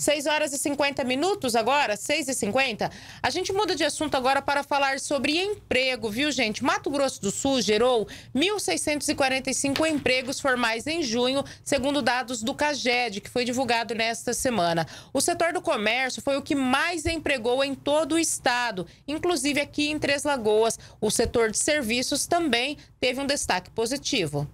6 horas e 50 minutos agora, 6 e 50. A gente muda de assunto agora para falar sobre emprego, viu, gente? Mato Grosso do Sul gerou 1.645 empregos formais em junho, segundo dados do CAGED, que foi divulgado nesta semana. O setor do comércio foi o que mais empregou em todo o estado, inclusive aqui em Três Lagoas. O setor de serviços também teve um destaque positivo.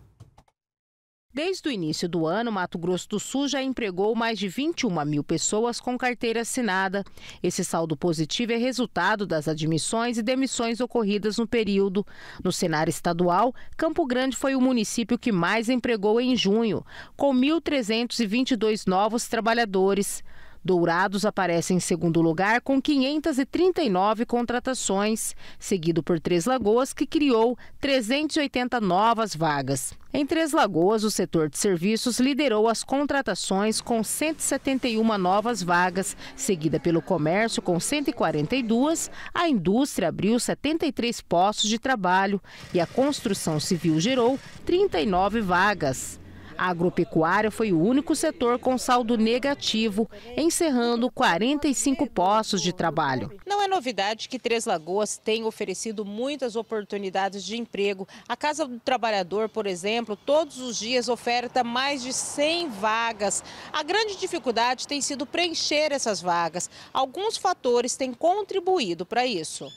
Desde o início do ano, Mato Grosso do Sul já empregou mais de 21 mil pessoas com carteira assinada. Esse saldo positivo é resultado das admissões e demissões ocorridas no período. No cenário estadual, Campo Grande foi o município que mais empregou em junho, com 1.322 novos trabalhadores. Dourados aparece em segundo lugar com 539 contratações, seguido por Três Lagoas, que criou 380 novas vagas. Em Três Lagoas, o setor de serviços liderou as contratações com 171 novas vagas, seguida pelo comércio com 142, a indústria abriu 73 postos de trabalho e a construção civil gerou 39 vagas. A agropecuária foi o único setor com saldo negativo, encerrando 45 postos de trabalho. Não é novidade que Três Lagoas tem oferecido muitas oportunidades de emprego. A Casa do Trabalhador, por exemplo, todos os dias oferta mais de 100 vagas. A grande dificuldade tem sido preencher essas vagas. Alguns fatores têm contribuído para isso.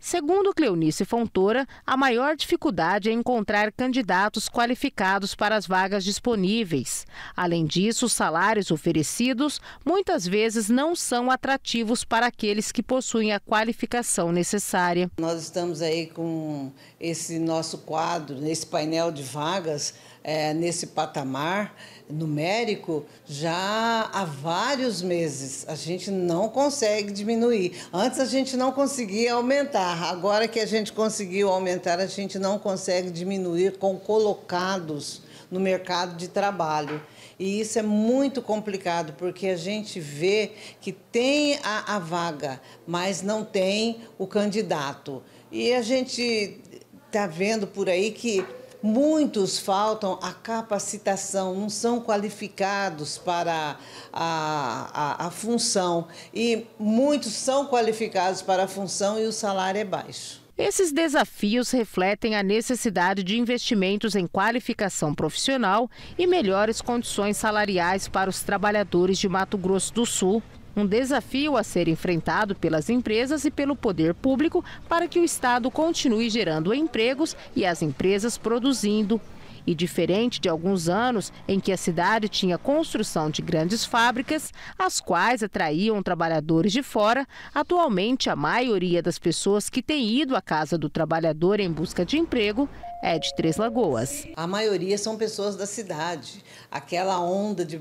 Segundo Cleonice Fontoura, a maior dificuldade é encontrar candidatos qualificados para as vagas disponíveis. Além disso, os salários oferecidos muitas vezes não são atrativos para aqueles que possuem a qualificação necessária. Nós estamos aí com esse nosso quadro, esse painel de vagas é, nesse patamar numérico já há vários meses. A gente não consegue diminuir. Antes a gente não conseguia aumentar. Agora que a gente conseguiu aumentar, a gente não consegue diminuir com colocados no mercado de trabalho. E isso é muito complicado, porque a gente vê que tem a, a vaga, mas não tem o candidato. E a gente está vendo por aí que Muitos faltam a capacitação, não são qualificados para a, a, a função. E muitos são qualificados para a função e o salário é baixo. Esses desafios refletem a necessidade de investimentos em qualificação profissional e melhores condições salariais para os trabalhadores de Mato Grosso do Sul, um desafio a ser enfrentado pelas empresas e pelo poder público para que o Estado continue gerando empregos e as empresas produzindo. E diferente de alguns anos em que a cidade tinha construção de grandes fábricas, as quais atraíam trabalhadores de fora, atualmente a maioria das pessoas que tem ido à casa do trabalhador em busca de emprego é de Três Lagoas. A maioria são pessoas da cidade. Aquela onda de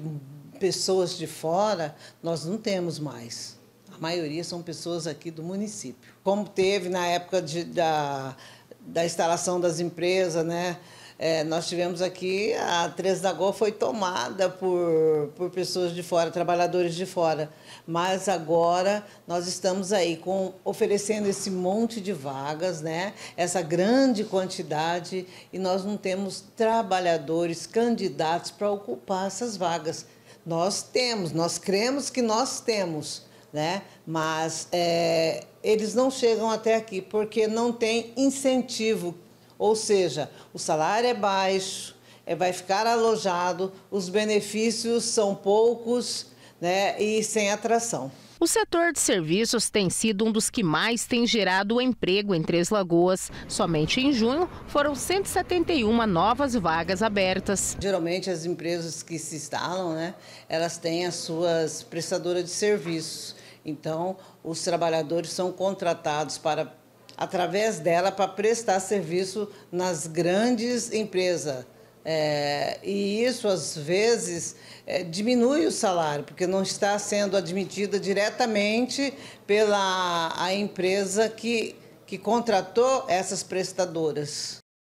pessoas de fora, nós não temos mais. A maioria são pessoas aqui do município. Como teve na época de, da, da instalação das empresas, né? É, nós tivemos aqui, a Três da Gol foi tomada por, por pessoas de fora, trabalhadores de fora. Mas agora nós estamos aí com, oferecendo esse monte de vagas, né? essa grande quantidade, e nós não temos trabalhadores, candidatos para ocupar essas vagas. Nós temos, nós cremos que nós temos, né? mas é, eles não chegam até aqui porque não tem incentivo, ou seja, o salário é baixo, é, vai ficar alojado, os benefícios são poucos né? e sem atração. O setor de serviços tem sido um dos que mais tem gerado emprego em Três Lagoas. Somente em junho foram 171 novas vagas abertas. Geralmente as empresas que se instalam, né, elas têm as suas prestadoras de serviços. Então, os trabalhadores são contratados para através dela para prestar serviço nas grandes empresas é, e isso, às vezes, é, diminui o salário, porque não está sendo admitida diretamente pela a empresa que, que contratou essas prestadoras.